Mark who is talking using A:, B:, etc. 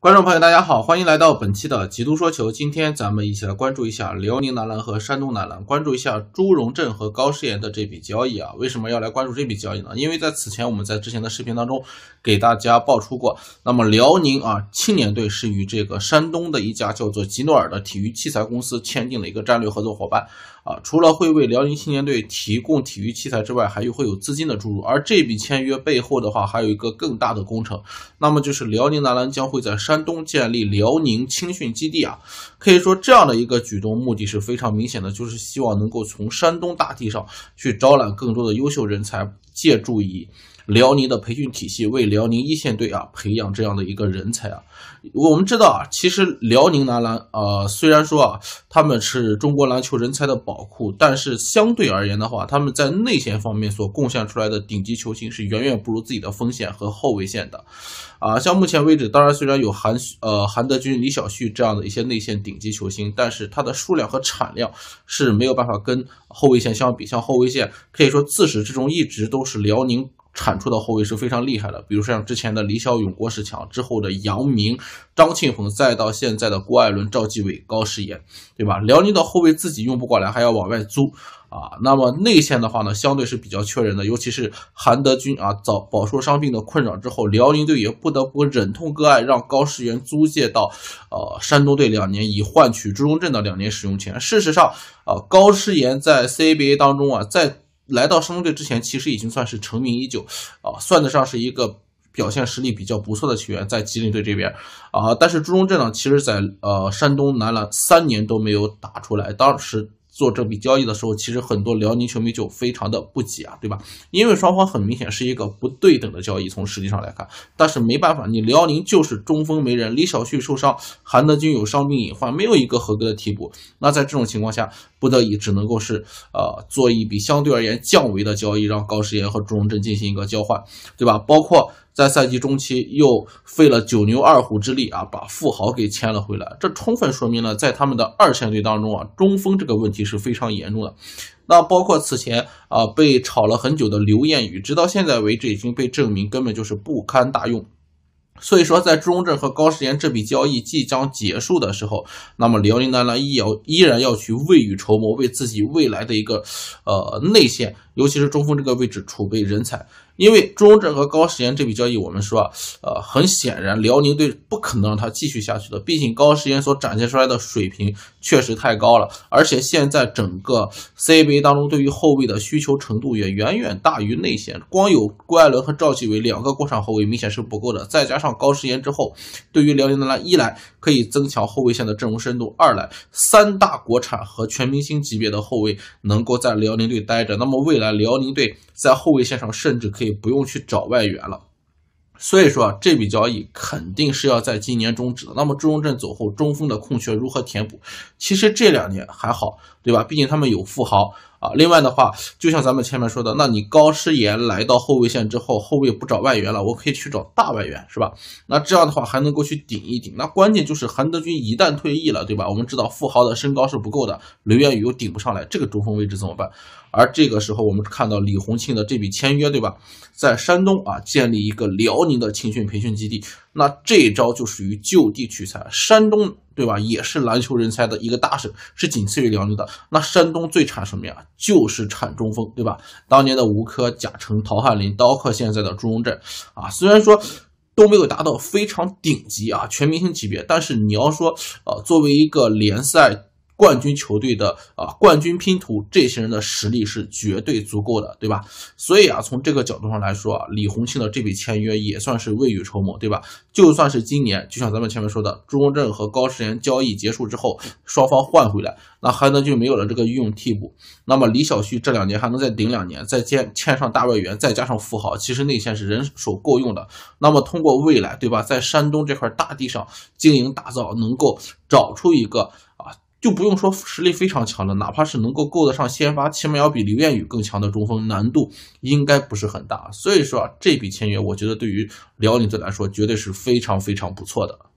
A: 观众朋友，大家好，欢迎来到本期的《极都说球》。今天咱们一起来关注一下辽宁男篮和山东男篮，关注一下朱荣振和高诗岩的这笔交易啊。为什么要来关注这笔交易呢？因为在此前，我们在之前的视频当中给大家爆出过。那么辽宁啊青年队是与这个山东的一家叫做吉诺尔的体育器材公司签订了一个战略合作伙伴。啊，除了会为辽宁青年队提供体育器材之外，还会有资金的注入。而这笔签约背后的话，还有一个更大的工程，那么就是辽宁男篮将会在山东建立辽宁青训基地啊。可以说，这样的一个举动，目的是非常明显的，就是希望能够从山东大地上去招揽更多的优秀人才。借助以辽宁的培训体系为辽宁一线队啊培养这样的一个人才啊，我们知道啊，其实辽宁男篮呃虽然说啊他们是中国篮球人才的宝库，但是相对而言的话，他们在内线方面所贡献出来的顶级球星是远远不如自己的锋线和后卫线的，啊，像目前为止，当然虽然有韩呃韩德君、李晓旭这样的一些内线顶级球星，但是他的数量和产量是没有办法跟后卫线相比，像后卫线可以说自始至终一直都。是辽宁产出的后卫是非常厉害的，比如说像之前的李晓勇、郭士强之后的杨明、张庆鹏，再到现在的郭艾伦、赵继伟、高诗岩，对吧？辽宁的后卫自己用不过来，还要往外租啊。那么内线的话呢，相对是比较缺人的，尤其是韩德君啊，早饱受伤病的困扰之后，辽宁队也不得不忍痛割爱，让高诗岩租借到呃山东队两年，以换取朱荣振的两年使用权。事实上啊，高诗岩在 CBA 当中啊，在来到山东队之前，其实已经算是成名已久啊，算得上是一个表现实力比较不错的球员，在吉林队这边啊，但是朱荣镇呢，其实，在呃山东男篮三年都没有打出来，当时。做这笔交易的时候，其实很多辽宁球迷就非常的不解，啊，对吧？因为双方很明显是一个不对等的交易，从实际上来看。但是没办法，你辽宁就是中锋没人，李晓旭受伤，韩德君有伤病隐患，没有一个合格的替补。那在这种情况下，不得已只能够是呃做一笔相对而言降维的交易，让高诗岩和朱荣振进行一个交换，对吧？包括。在赛季中期又费了九牛二虎之力啊，把富豪给签了回来，这充分说明了在他们的二线队当中啊，中锋这个问题是非常严重的。那包括此前啊被炒了很久的刘彦宇，直到现在为止已经被证明根本就是不堪大用。所以说，在朱荣镇和高时岩这笔交易即将结束的时候，那么辽宁男篮依要依然要去未雨绸缪，为自己未来的一个呃内线，尤其是中锋这个位置储备人才。因为朱荣和高时延这笔交易，我们说啊，呃，很显然辽宁队不可能让他继续下去的。毕竟高时延所展现出来的水平。确实太高了，而且现在整个 CBA 当中，对于后卫的需求程度也远远大于内线。光有郭艾伦和赵继伟两个国产后卫明显是不够的，再加上高诗岩之后，对于辽宁男篮，一来可以增强后卫线的阵容深度，二来三大国产和全明星级别的后卫能够在辽宁队待着，那么未来辽宁队在后卫线上甚至可以不用去找外援了。所以说，这笔交易肯定是要在今年终止的。那么朱荣镇走后，中锋的空缺如何填补？其实这两年还好，对吧？毕竟他们有富豪。啊，另外的话，就像咱们前面说的，那你高诗岩来到后卫线之后，后卫不找外援了，我可以去找大外援，是吧？那这样的话还能够去顶一顶。那关键就是韩德君一旦退役了，对吧？我们知道富豪的身高是不够的，刘彦宇又顶不上来，这个中锋位置怎么办？而这个时候我们看到李洪庆的这笔签约，对吧？在山东啊，建立一个辽宁的青训培训基地，那这招就属于就地取材，山东。对吧？也是篮球人才的一个大省，是仅次于辽宁的。那山东最产什么呀？就是产中锋，对吧？当年的吴科、贾诚、陶汉林、包括现在的朱荣振啊，虽然说都没有达到非常顶级啊全明星级别，但是你要说，呃，作为一个联赛。冠军球队的啊，冠军拼图，这些人的实力是绝对足够的，对吧？所以啊，从这个角度上来说啊，李洪庆的这笔签约也算是未雨绸缪，对吧？就算是今年，就像咱们前面说的，朱洪振和高诗岩交易结束之后，双方换回来，那还能就没有了这个御用替补？那么李晓旭这两年还能再顶两年，再签签上大外援，再加上富豪，其实内线是人手够用的。那么通过未来，对吧，在山东这块大地上经营打造，能够找出一个啊。就不用说实力非常强的，哪怕是能够够得上先发，起码要比刘彦宇更强的中锋，难度应该不是很大。所以说，这笔签约，我觉得对于辽宁队来说，绝对是非常非常不错的。